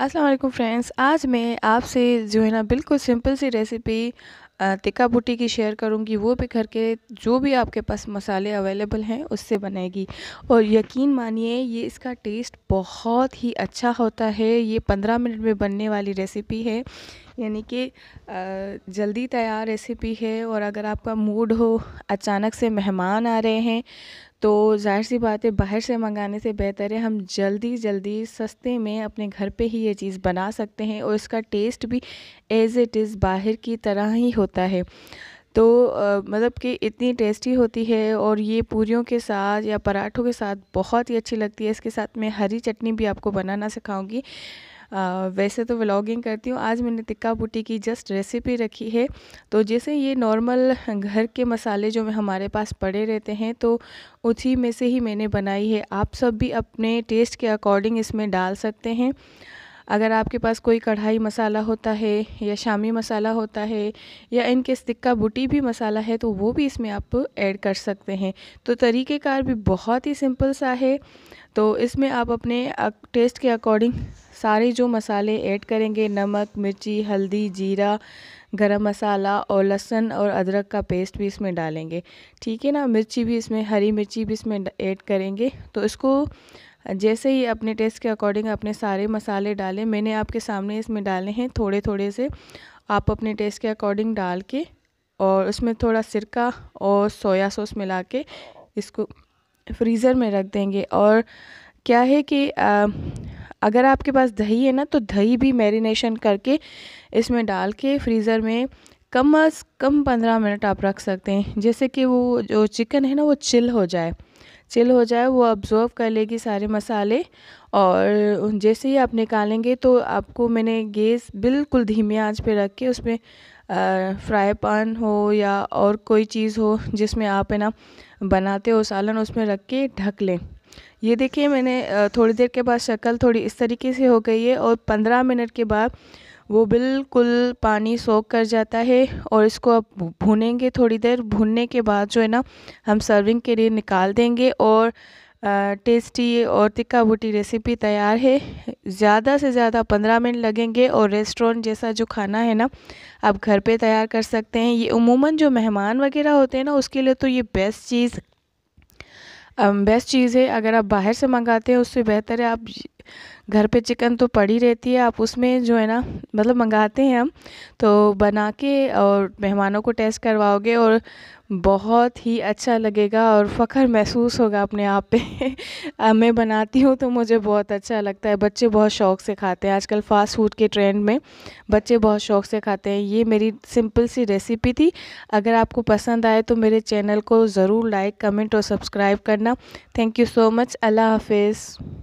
अस्सलाम वालेकुम फ्रेंड्स आज मैं आपसे जो है ना बिल्कुल सिंपल सी रेसिपी तिक्का बूटी की शेयर करूंगी वो भी करके जो भी आपके पास मसाले अवेलेबल हैं उससे बनेगी और यकीन मानिए ये इसका टेस्ट बहुत ही अच्छा होता है ये पंद्रह मिनट में बनने वाली रेसिपी है यानी कि जल्दी तैयार रेसिपी है और अगर आपका मूड हो अचानक से मेहमान आ रहे हैं तो ज़ाहिर सी बात है बाहर से मंगाने से बेहतर है हम जल्दी जल्दी सस्ते में अपने घर पे ही ये चीज़ बना सकते हैं और इसका टेस्ट भी एज़ इट इज़ बाहर की तरह ही होता है तो आ, मतलब कि इतनी टेस्टी होती है और ये पूरियों के साथ या पराठों के साथ बहुत ही अच्छी लगती है इसके साथ मैं हरी चटनी भी आपको बनाना सिखाऊंगी वैसे तो व्लॉगिंग करती हूँ आज मैंने तिक्का बुटी की जस्ट रेसिपी रखी है तो जैसे ये नॉर्मल घर के मसाले जो हमारे पास पड़े रहते हैं तो उसी में से ही मैंने बनाई है आप सब भी अपने टेस्ट के अकॉर्डिंग इसमें डाल सकते हैं अगर आपके पास कोई कढ़ाई मसाला होता है या शामी मसाला होता है या इनके तिक्का बुटी भी मसाला है तो वो भी इसमें आप ऐड कर सकते हैं तो तरीक़ेकार भी बहुत ही सिंपल सा है तो इसमें आप अपने टेस्ट के अकॉर्डिंग सारे जो मसाले ऐड करेंगे नमक मिर्ची हल्दी जीरा गरम मसाला और लहसुन और अदरक का पेस्ट भी इसमें डालेंगे ठीक है ना मिर्ची भी इसमें हरी मिर्ची भी इसमें ऐड करेंगे तो इसको जैसे ही अपने टेस्ट के अकॉर्डिंग अपने सारे मसाले डालें मैंने आपके सामने इसमें डाले हैं थोड़े थोड़े से आप अपने टेस्ट के अकॉर्डिंग डाल के और उसमें थोड़ा सिरका और सोया सॉस मिला के इसको फ्रीज़र में रख देंगे और क्या है कि आ, अगर आपके पास दही है ना तो दही भी मैरिनेशन करके इसमें डाल के फ्रीज़र में कम अज़ कम पंद्रह मिनट आप रख सकते हैं जैसे कि वो जो चिकन है ना वो चिल हो जाए चिल हो जाए वो अब्ज़र्व कर लेगी सारे मसाले और जैसे ही आप निकालेंगे तो आपको मैंने गैस बिल्कुल धीमी आंच पे रख के उसमें फ्राई पान हो या और कोई चीज़ हो जिसमें आप है ना बनाते हो सालन उसमें रख के ढक लें ये देखिए मैंने थोड़ी देर के बाद शक्ल थोड़ी इस तरीके से हो गई है और पंद्रह मिनट के बाद वो बिल्कुल पानी सोख कर जाता है और इसको अब भूनेंगे थोड़ी देर भूनने के बाद जो है ना हम सर्विंग के लिए निकाल देंगे और टेस्टी और तिक्का बूटी रेसिपी तैयार है ज़्यादा से ज़्यादा पंद्रह मिनट लगेंगे और रेस्टोरेंट जैसा जो खाना है ना आप घर पे तैयार कर सकते हैं ये उमूमन जो मेहमान वगैरह होते हैं ना उसके लिए तो ये बेस्ट चीज़ बेस्ट चीज़ है अगर आप बाहर से मंगाते हैं उससे बेहतर है आप घर पे चिकन तो पड़ी रहती है आप उसमें जो है ना मतलब मंगाते हैं हम तो बना के और मेहमानों को टेस्ट करवाओगे और बहुत ही अच्छा लगेगा और फ़ख्र महसूस होगा अपने आप पे मैं बनाती हूँ तो मुझे बहुत अच्छा लगता है बच्चे बहुत शौक से खाते हैं आजकल फ़ास्ट फूड के ट्रेंड में बच्चे बहुत शौक से खाते हैं ये मेरी सिंपल सी रेसिपी थी अगर आपको पसंद आए तो मेरे चैनल को ज़रूर लाइक कमेंट और सब्सक्राइब करना थैंक यू सो मच अल्लाह हाफिज़